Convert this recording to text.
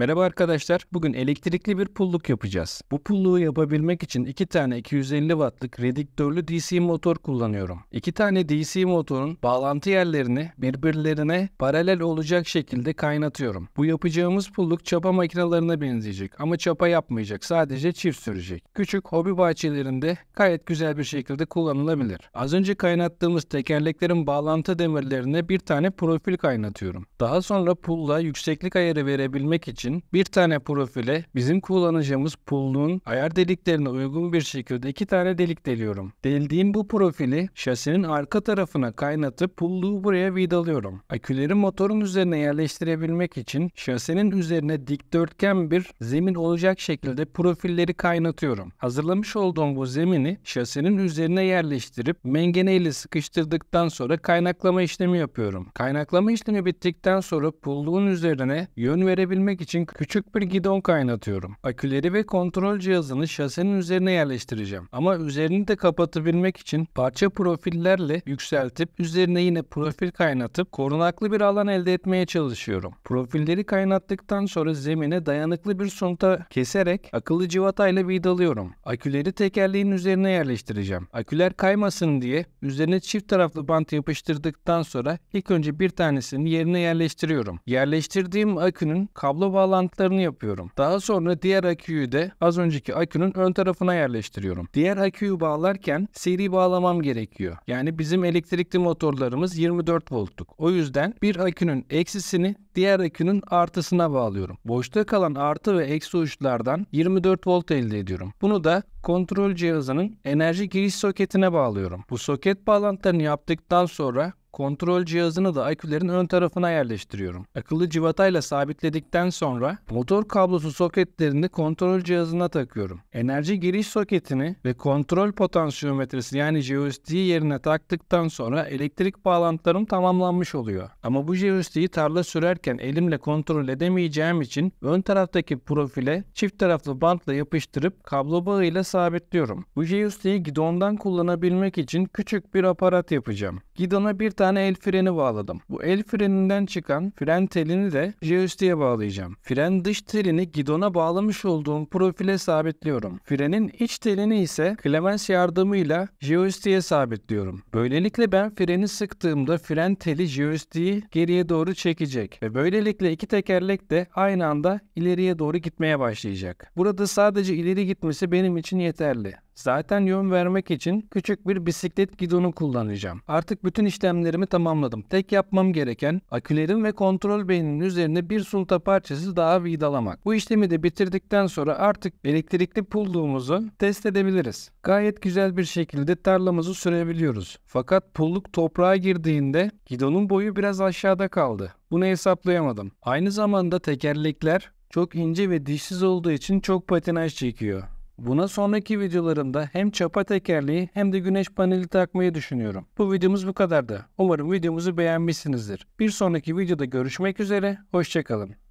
Merhaba arkadaşlar. Bugün elektrikli bir pulluk yapacağız. Bu pulluğu yapabilmek için iki tane 250 wattlık redüktörlü DC motor kullanıyorum. İki tane DC motorun bağlantı yerlerini birbirlerine paralel olacak şekilde kaynatıyorum. Bu yapacağımız pulluk çapa makinalarına benzeyecek ama çapa yapmayacak. Sadece çift sürecek. Küçük hobi bahçelerinde gayet güzel bir şekilde kullanılabilir. Az önce kaynattığımız tekerleklerin bağlantı demirlerine bir tane profil kaynatıyorum. Daha sonra pulla yükseklik ayarı verebilmek için için bir tane profile bizim kullanacağımız pool'un ayar deliklerine uygun bir şekilde iki tane delik deliyorum. Deldiğim bu profili şasinin arka tarafına kaynatıp pullu buraya vidalıyorum. Aküleri motorun üzerine yerleştirebilmek için şasinin üzerine dikdörtgen bir zemin olacak şekilde profilleri kaynatıyorum. Hazırlamış olduğum bu zemini şasinin üzerine yerleştirip mengene ile sıkıştırdıktan sonra kaynaklama işlemi yapıyorum. Kaynaklama işlemi bittikten sonra pulluğun üzerine yön verebilmek için için küçük bir gidon kaynatıyorum. Aküleri ve kontrol cihazını şasenin üzerine yerleştireceğim. Ama üzerini de kapatabilmek için parça profillerle yükseltip üzerine yine profil kaynatıp korunaklı bir alan elde etmeye çalışıyorum. Profilleri kaynattıktan sonra zemine dayanıklı bir sunta keserek akıllı civatayla vidalıyorum. Aküleri tekerleğin üzerine yerleştireceğim. Aküler kaymasın diye üzerine çift taraflı bant yapıştırdıktan sonra ilk önce bir tanesini yerine yerleştiriyorum. Yerleştirdiğim akünün kablo bağlantılarını yapıyorum. Daha sonra diğer aküyü de az önceki akünün ön tarafına yerleştiriyorum. Diğer aküyü bağlarken seri bağlamam gerekiyor. Yani bizim elektrikli motorlarımız 24 voltluk. O yüzden bir akünün eksisini diğer akünün artısına bağlıyorum. Boşta kalan artı ve eksi uçlardan 24 volt elde ediyorum. Bunu da kontrol cihazının enerji giriş soketine bağlıyorum. Bu soket bağlantılarını yaptıktan sonra Kontrol cihazını da akülerin ön tarafına yerleştiriyorum. Akıllı civatayla sabitledikten sonra motor kablosu soketlerini kontrol cihazına takıyorum. Enerji giriş soketini ve kontrol potansiyometresi yani jeostiği yerine taktıktan sonra elektrik bağlantılarım tamamlanmış oluyor. Ama bu jeostiği tarla sürerken elimle kontrol edemeyeceğim için ön taraftaki profile çift taraflı bantla yapıştırıp kablo bağıyla sabitliyorum. Bu jeostiği gidondan kullanabilmek için küçük bir aparat yapacağım. Gidona bir tane el freni bağladım. Bu el freninden çıkan fren telini de joystick'e bağlayacağım. Fren dış telini gidona bağlamış olduğum profile sabitliyorum. Frenin iç telini ise klemens yardımıyla joystick'e sabitliyorum. Böylelikle ben freni sıktığımda fren teli joystick'i geriye doğru çekecek ve böylelikle iki tekerlek de aynı anda ileriye doğru gitmeye başlayacak. Burada sadece ileri gitmesi benim için yeterli. Zaten yön vermek için küçük bir bisiklet gidonu kullanacağım. Artık bütün işlemlerimi tamamladım. Tek yapmam gereken akülerin ve kontrol beyninin üzerine bir sunta parçası daha vidalamak. Bu işlemi de bitirdikten sonra artık elektrikli pulluğumuzu test edebiliriz. Gayet güzel bir şekilde tarlamızı sürebiliyoruz. Fakat pulluk toprağa girdiğinde gidonun boyu biraz aşağıda kaldı. Bunu hesaplayamadım. Aynı zamanda tekerlekler çok ince ve dişsiz olduğu için çok patinaj çekiyor. Buna sonraki videolarımda hem çapa tekerleği hem de güneş paneli takmayı düşünüyorum. Bu videomuz bu kadardı. Umarım videomuzu beğenmişsinizdir. Bir sonraki videoda görüşmek üzere, hoşçakalın.